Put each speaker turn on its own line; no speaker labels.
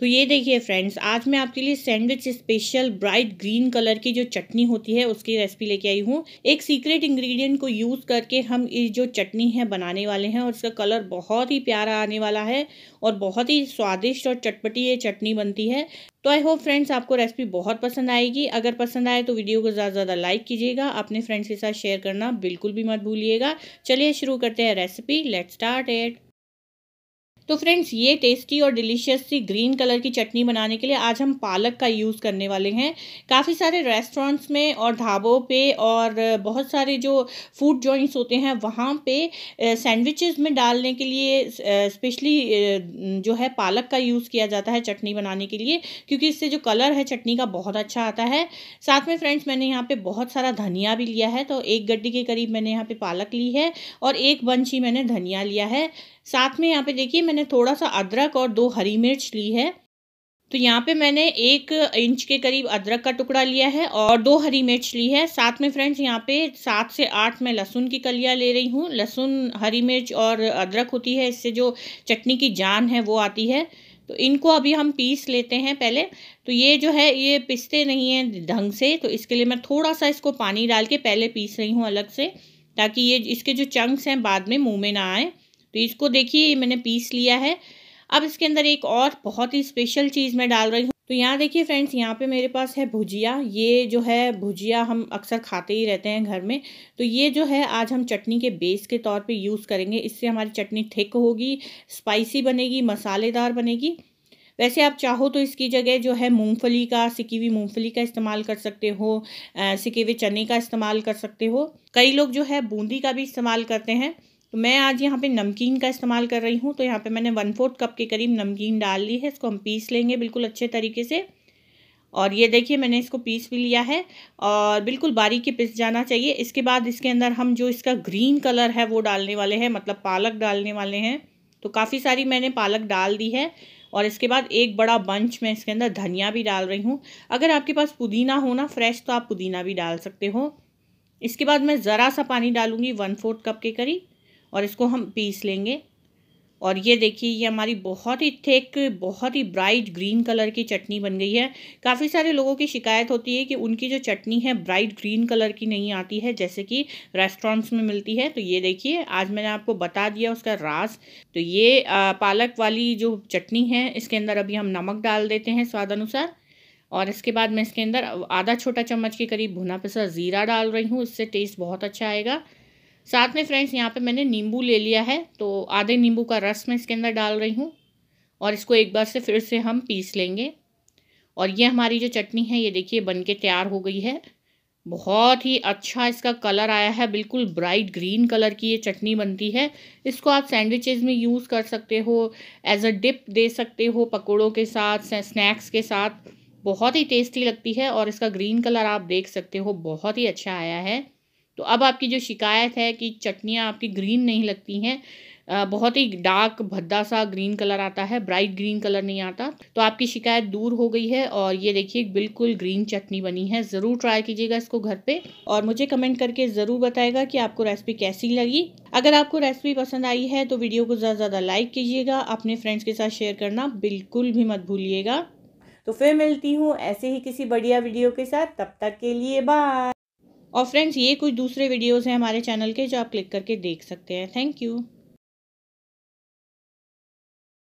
तो ये देखिए फ्रेंड्स आज मैं आपके लिए sandwich special bright green colour की जो चटनी होती है उसकी रेसिपी लेके आई हूँ एक सीक्रेट इंग्रेडिएंट को यूज़ करके हम ये जो चटनी है बनाने वाले हैं और इसका कलर बहुत ही प्यारा आने वाला है और बहुत ही स्वादिष्ट और चटपटी ये चटनी बनती है तो आई होप फ्रेंड्स आपको रेसिपी बहुत पसंद आएगी अगर पसंद आए तो वीडियो को ज़्यादा से ज़्यादा लाइक कीजिएगा अपने फ्रेंड्स के साथ शेयर करना बिल्कुल भी मत भूलिएगा चलिए शुरू करते हैं रेसिपी लेट स्टार्ट एट तो फ्रेंड्स ये टेस्टी और डिलीशियस सी ग्रीन कलर की चटनी बनाने के लिए आज हम पालक का यूज़ करने वाले हैं काफ़ी सारे रेस्टोरेंट्स में और ढाबों पे और बहुत सारे जो फूड जॉइंट्स होते हैं वहाँ पे सैंडविचेस में डालने के लिए स्पेशली जो है पालक का यूज़ किया जाता है चटनी बनाने के लिए क्योंकि इससे जो कलर है चटनी का बहुत अच्छा आता है साथ में फ्रेंड्स मैंने यहाँ पर बहुत सारा धनिया भी लिया है तो एक गड्ढी के करीब मैंने यहाँ पर पालक ली है और एक बंच ही मैंने धनिया लिया है साथ में यहाँ पर देखिए मैंने मैंने थोड़ा सा अदरक और दो हरी मिर्च ली है तो यहाँ पे मैंने एक इंच के करीब अदरक का टुकड़ा लिया है और दो हरी मिर्च ली है साथ में फ्रेंड्स यहाँ पे सात से आठ मैं लहसुन की कलियाँ ले रही हूँ लहसुन हरी मिर्च और अदरक होती है इससे जो चटनी की जान है वो आती है तो इनको अभी हम पीस लेते हैं पहले तो ये जो है ये पिसते नहीं है ढंग से तो इसके लिए मैं थोड़ा सा इसको पानी डाल के पहले पीस रही हूँ अलग से ताकि ये इसके जो चंक्स हैं बाद में मुँह में ना आए तो इसको देखिए मैंने पीस लिया है अब इसके अंदर एक और बहुत ही स्पेशल चीज़ मैं डाल रही हूँ तो यहाँ देखिए फ्रेंड्स यहाँ पे मेरे पास है भुजिया ये जो है भुजिया हम अक्सर खाते ही रहते हैं घर में तो ये जो है आज हम चटनी के बेस के तौर पे यूज़ करेंगे इससे हमारी चटनी थिक होगी स्पाइसी बनेगी मसालेदार बनेगी वैसे आप चाहो तो इसकी जगह जो है मूंगफली का सिकी हुई मूँगफली का इस्तेमाल कर सकते हो सिके हुए चने का इस्तेमाल कर सकते हो कई लोग जो है बूंदी का भी इस्तेमाल करते हैं तो मैं आज यहाँ पे नमकीन का इस्तेमाल कर रही हूँ तो यहाँ पे मैंने वन फोर्थ कप के करीब नमकीन डाल ली है इसको हम पीस लेंगे बिल्कुल अच्छे तरीके से और ये देखिए मैंने इसको पीस भी लिया है और बिल्कुल बारीक पीस जाना चाहिए इसके बाद इसके अंदर हम जो इसका ग्रीन कलर है वो डालने वाले हैं मतलब पालक डालने वाले हैं तो काफ़ी सारी मैंने पालक डाल दी है और इसके बाद एक बड़ा बंच में इसके अंदर धनिया भी डाल रही हूँ अगर आपके पास पुदीना हो ना फ्रेश तो आप पुदीना भी डाल सकते हो इसके बाद मैं ज़रा सा पानी डालूँगी वन फोर्थ कप के करीब और इसको हम पीस लेंगे और ये देखिए ये हमारी बहुत ही थिक बहुत ही ब्राइट ग्रीन कलर की चटनी बन गई है काफ़ी सारे लोगों की शिकायत होती है कि उनकी जो चटनी है ब्राइट ग्रीन कलर की नहीं आती है जैसे कि रेस्टोरेंट्स में मिलती है तो ये देखिए आज मैंने आपको बता दिया उसका रास तो ये पालक वाली जो चटनी है इसके अंदर अभी हम नमक डाल देते हैं स्वाद अनुसार और इसके बाद मैं इसके अंदर आधा छोटा चम्मच के करीब भुना पिसा ज़ीरा डाल रही हूँ इससे टेस्ट बहुत अच्छा आएगा साथ में फ्रेंड्स यहाँ पे मैंने नींबू ले लिया है तो आधे नींबू का रस मैं इसके अंदर डाल रही हूँ और इसको एक बार से फिर से हम पीस लेंगे और ये हमारी जो चटनी है ये देखिए बन के तैयार हो गई है बहुत ही अच्छा इसका कलर आया है बिल्कुल ब्राइट ग्रीन कलर की ये चटनी बनती है इसको आप सैंडविचेस में यूज़ कर सकते हो एज अ डिप दे सकते हो पकौड़ों के साथ स्नैक्स के साथ बहुत ही टेस्टी लगती है और इसका ग्रीन कलर आप देख सकते हो बहुत ही अच्छा आया है तो अब आपकी जो शिकायत है कि चटनियाँ आपकी ग्रीन नहीं लगती हैं बहुत ही डार्क भद्दा सा ग्रीन कलर आता है ब्राइट ग्रीन कलर नहीं आता तो आपकी शिकायत दूर हो गई है और ये देखिए बिल्कुल ग्रीन चटनी बनी है ज़रूर ट्राई कीजिएगा इसको घर पे और मुझे कमेंट करके ज़रूर बताएगा कि आपको रेसिपी कैसी लगी अगर आपको रेसिपी पसंद आई है तो वीडियो को ज़्यादा ज़्यादा लाइक कीजिएगा अपने फ्रेंड्स के साथ शेयर करना बिल्कुल भी मत भूलिएगा तो फिर मिलती हूँ ऐसे ही किसी बढ़िया वीडियो के साथ तब तक के लिए बाय और फ्रेंड्स ये कुछ दूसरे वीडियोज़ हैं हमारे चैनल के जो आप क्लिक करके देख सकते हैं थैंक यू